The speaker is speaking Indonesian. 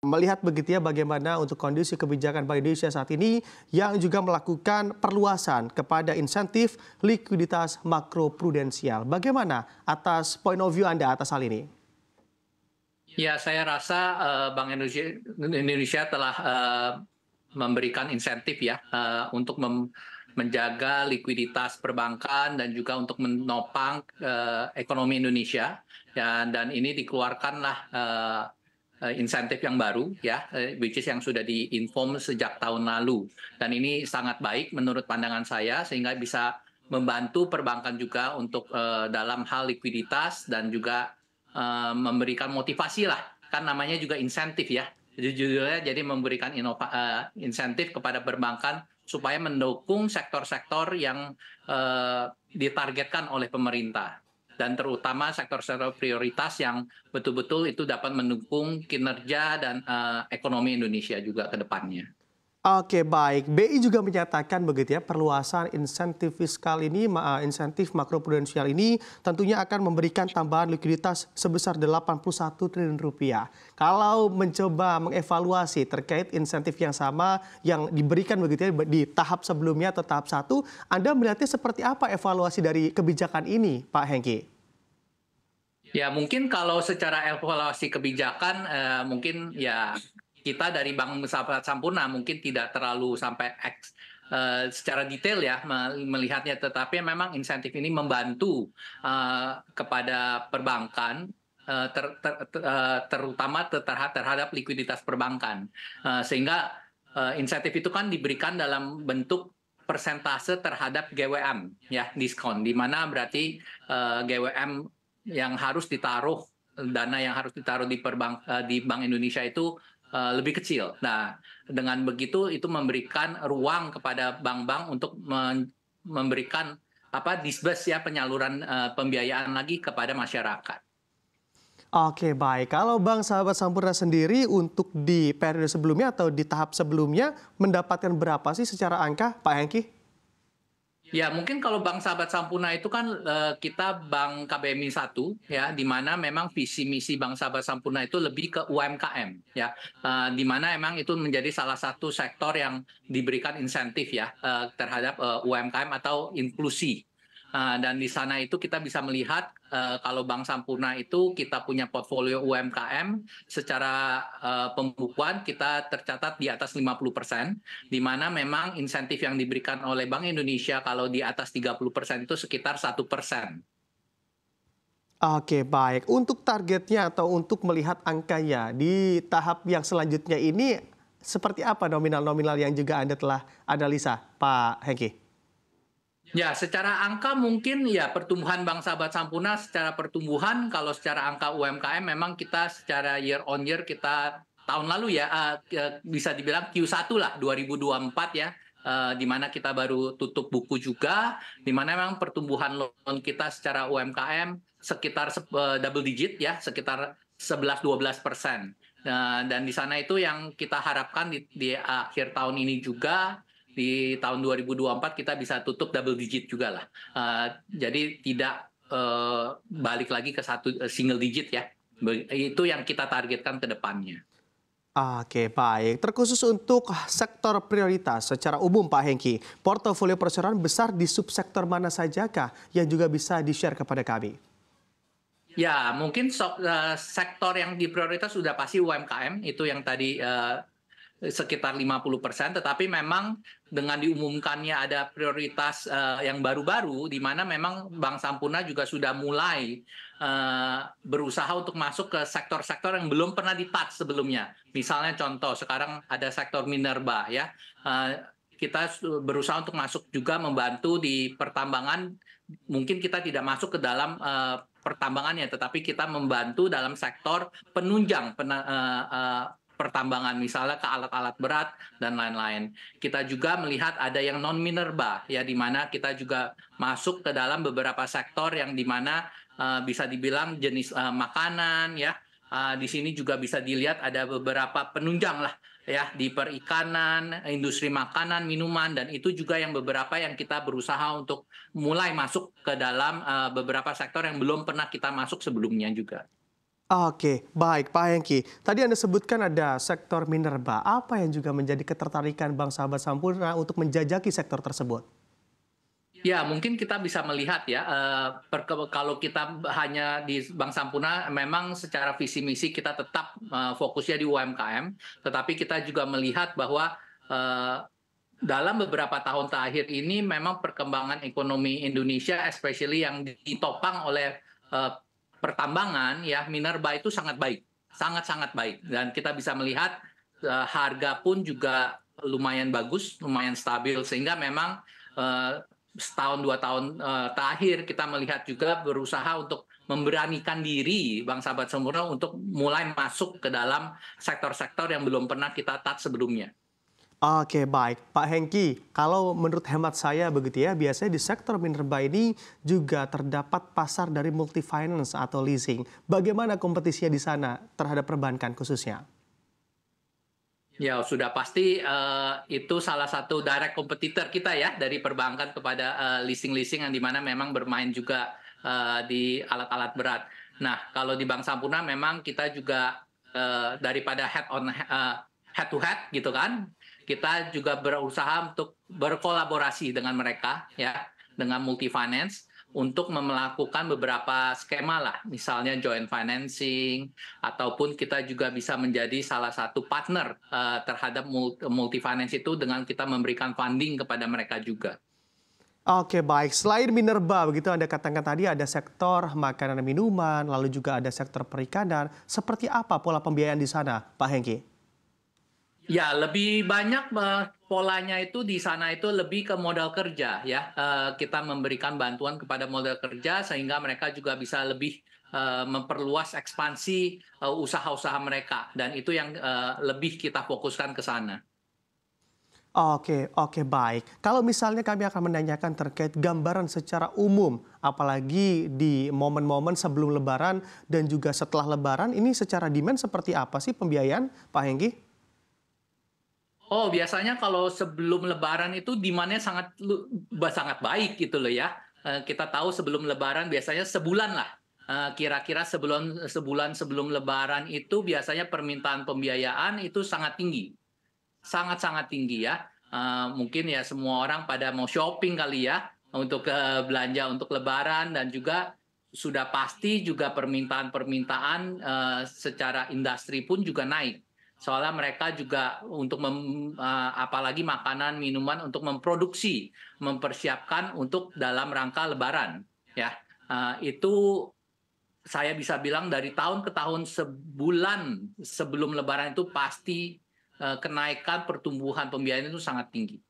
Melihat begitu ya bagaimana untuk kondisi kebijakan Bank Indonesia saat ini yang juga melakukan perluasan kepada insentif likuiditas makro prudensial. Bagaimana atas point of view Anda atas hal ini? Ya, saya rasa uh, Bank Indonesia, Indonesia telah uh, memberikan insentif ya uh, untuk mem menjaga likuiditas perbankan dan juga untuk menopang uh, ekonomi Indonesia dan, ya, dan ini dikeluarkanlah uh, Eh, insentif yang baru ya eh, which is yang sudah diinform sejak tahun lalu dan ini sangat baik menurut pandangan saya sehingga bisa membantu perbankan juga untuk uh, dalam hal likuiditas dan juga uh, memberikan motivasi lah kan namanya juga insentif ya judulnya jadi memberikan inova, uh, insentif kepada perbankan supaya mendukung sektor-sektor yang uh, ditargetkan oleh pemerintah dan terutama sektor-sektor prioritas yang betul-betul itu dapat mendukung kinerja dan uh, ekonomi Indonesia juga ke depannya. Oke baik, BI juga menyatakan begitu ya perluasan insentif fiskal ini, eh, insentif makroprudensial ini tentunya akan memberikan tambahan likuiditas sebesar 81 triliun rupiah. Kalau mencoba mengevaluasi terkait insentif yang sama yang diberikan begitu ya di tahap sebelumnya atau tahap satu, Anda melihatnya seperti apa evaluasi dari kebijakan ini Pak Hengki? Ya mungkin kalau secara evaluasi kebijakan eh, mungkin ya kita dari Bank Sampurna mungkin tidak terlalu sampai X Uh, eh, secara detail ya melihatnya tetapi memang insentif ini membantu uh, kepada perbankan eh, ter, ter, ter, terutama ter, terhadap likuiditas perbankan uh, sehingga uh, insentif itu kan diberikan dalam bentuk persentase terhadap GWM ya diskon di mana berarti uh, GWM yang harus ditaruh dana yang harus ditaruh di perbank uh, di Bank Indonesia itu Eh, lebih kecil. Nah, dengan begitu itu memberikan ruang kepada bank-bank untuk memberikan apa disbus ya penyaluran uh, pembiayaan lagi kepada masyarakat. Oke baik, kalau Bang Sahabat Sampurna sendiri untuk di periode sebelumnya atau di tahap sebelumnya mendapatkan berapa sih secara angka Pak Hengki? Ya, mungkin kalau Bank Sahabat Sampurna itu kan uh, kita Bank KBMI satu ya, di mana memang visi misi Bank Sahabat Sampurna itu lebih ke UMKM ya. Uh, di mana emang itu menjadi salah satu sektor yang diberikan insentif ya uh, terhadap uh, UMKM atau inklusi Uh, dan di sana itu kita bisa melihat uh, kalau Bank Sampurna itu kita punya portfolio UMKM secara uh, pembukuan kita tercatat di atas 50% di mana memang insentif yang diberikan oleh Bank Indonesia kalau di atas 30% itu sekitar satu persen. Oke, baik. Untuk targetnya atau untuk melihat angkanya di tahap yang selanjutnya ini seperti apa nominal-nominal yang juga Anda telah analisa, Pak Hengki? Ya, secara angka mungkin ya pertumbuhan Bank Sahabat Sampurna secara pertumbuhan kalau secara angka UMKM memang kita secara year on year kita tahun lalu ya uh, bisa dibilang Q1 lah 2024 ya uh, di mana kita baru tutup buku juga di mana memang pertumbuhan loan kita secara UMKM sekitar uh, double digit ya sekitar 11-12 persen. Uh, dan di sana itu yang kita harapkan di, di akhir tahun ini juga di tahun 2024 kita bisa tutup double digit juga lah. Uh, jadi tidak uh, balik lagi ke satu eh, single digit ya. Itu yang kita targetkan ke depannya. Oke, baik. Terkhusus untuk sektor prioritas secara umum Pak Hengki, portofolio perseroan besar di subsektor mana sajakah yang juga bisa di-share kepada kami? Ya, mungkin sektor yang diprioritas sudah pasti UMKM itu yang tadi sekitar 50%, tetapi memang dengan diumumkannya ada prioritas uh, yang baru-baru, di mana memang Bank Sampurna juga sudah mulai uh, berusaha untuk masuk ke sektor-sektor yang belum pernah ditat sebelumnya. Misalnya contoh, sekarang ada sektor minerba ya, uh, kita berusaha untuk masuk juga membantu di pertambangan, mungkin kita tidak masuk ke dalam uh, pertambangannya, tetapi kita membantu dalam sektor penunjang, pen, uh, uh, pertambangan misalnya ke alat-alat berat dan lain-lain. Kita juga melihat ada yang non minerba ya di mana kita juga masuk ke dalam beberapa sektor yang di mana uh, bisa dibilang jenis uh, makanan ya. Uh, di sini juga bisa dilihat ada beberapa penunjang lah ya di perikanan, industri makanan, minuman dan itu juga yang beberapa yang kita berusaha untuk mulai masuk ke dalam uh, beberapa sektor yang belum pernah kita masuk sebelumnya juga. Oke, baik Pak Hengki. Tadi Anda sebutkan ada sektor minerba. Apa yang juga menjadi ketertarikan Bang Sahabat Sampurna untuk menjajaki sektor tersebut? Ya, mungkin kita bisa melihat ya, eh, kalau kita hanya di Bank Sampurna, memang secara visi misi kita tetap eh, fokusnya di UMKM, tetapi kita juga melihat bahwa eh, dalam beberapa tahun terakhir ini memang perkembangan ekonomi Indonesia, especially yang ditopang oleh eh, pertambangan ya minerba itu sangat baik, sangat-sangat baik dan kita bisa melihat uh, harga pun juga lumayan bagus, lumayan stabil sehingga memang uh, setahun dua tahun uh, terakhir kita melihat juga berusaha untuk memberanikan diri Bang Sahabat semurna untuk mulai masuk ke dalam sektor-sektor yang belum pernah kita touch sebelumnya. Oke, baik. Pak Hengki, kalau menurut hemat saya begitu ya, biasanya di sektor minerba ini juga terdapat pasar dari multifinance atau leasing. Bagaimana kompetisinya di sana terhadap perbankan khususnya? Ya, sudah pasti uh, itu salah satu direct kompetitor kita ya dari perbankan kepada eh, leasing-leasing uh, yang dimana memang bermain juga uh, di alat-alat berat. Nah, kalau di Bank Sampurna memang kita juga uh, daripada head on uh, head to head gitu kan kita juga berusaha untuk berkolaborasi dengan mereka ya dengan multi finance untuk melakukan beberapa skema lah, misalnya joint financing, ataupun kita juga bisa menjadi salah satu partner uh, terhadap multi finance itu dengan kita memberikan funding kepada mereka juga. Oke baik, selain minerba begitu Anda katakan tadi ada sektor makanan dan minuman, lalu juga ada sektor perikanan. Seperti apa pola pembiayaan di sana Pak Hengki? Ya, lebih banyak uh, polanya itu di sana itu lebih ke modal kerja ya. Uh, kita memberikan bantuan kepada modal kerja sehingga mereka juga bisa lebih uh, memperluas ekspansi usaha-usaha mereka dan itu yang uh, lebih kita fokuskan ke sana. Oke, oke baik. Kalau misalnya kami akan menanyakan terkait gambaran secara umum, apalagi di momen-momen sebelum lebaran dan juga setelah lebaran, ini secara demand seperti apa sih pembiayaan Pak Hengki? Oh, biasanya kalau sebelum lebaran itu demandnya sangat sangat baik gitu loh ya. Eh, kita tahu sebelum lebaran biasanya sebulan lah. Eh, kira-kira sebelum sebulan sebelum lebaran itu biasanya permintaan pembiayaan itu sangat tinggi. Sangat-sangat tinggi ya. Eh, mungkin ya semua orang pada mau shopping kali ya untuk belanja untuk lebaran dan juga sudah pasti juga permintaan-permintaan secara industri pun juga naik Soalnya mereka juga untuk mem, eh, apalagi makanan, minuman untuk memproduksi, mempersiapkan untuk dalam rangka lebaran ya. Eh, itu saya bisa bilang dari tahun ke tahun sebulan sebelum lebaran itu pasti eh, kenaikan pertumbuhan pembiayaan itu sangat tinggi.